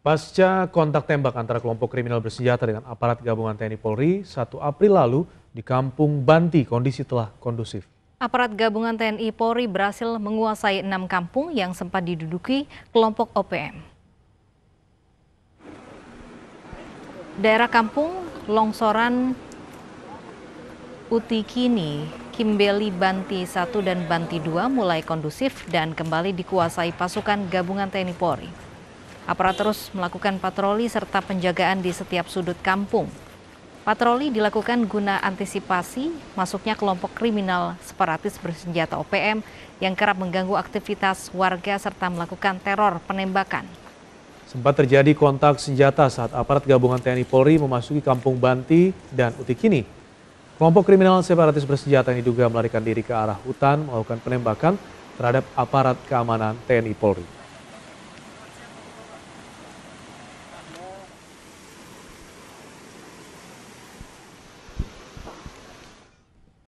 Pasca kontak tembak antara kelompok kriminal bersenjata dengan aparat gabungan TNI Polri, 1 April lalu di Kampung Banti kondisi telah kondusif. Aparat gabungan TNI Polri berhasil menguasai enam kampung yang sempat diduduki kelompok OPM. Daerah kampung longsoran Utikini, Kimbeli Banti 1 dan Banti 2 mulai kondusif dan kembali dikuasai pasukan gabungan TNI Polri. Aparat terus melakukan patroli serta penjagaan di setiap sudut kampung. Patroli dilakukan guna antisipasi masuknya kelompok kriminal separatis bersenjata OPM yang kerap mengganggu aktivitas warga serta melakukan teror penembakan. Sempat terjadi kontak senjata saat aparat gabungan TNI Polri memasuki kampung Banti dan Utikini. Kelompok kriminal separatis bersenjata yang diduga melarikan diri ke arah hutan melakukan penembakan terhadap aparat keamanan TNI Polri.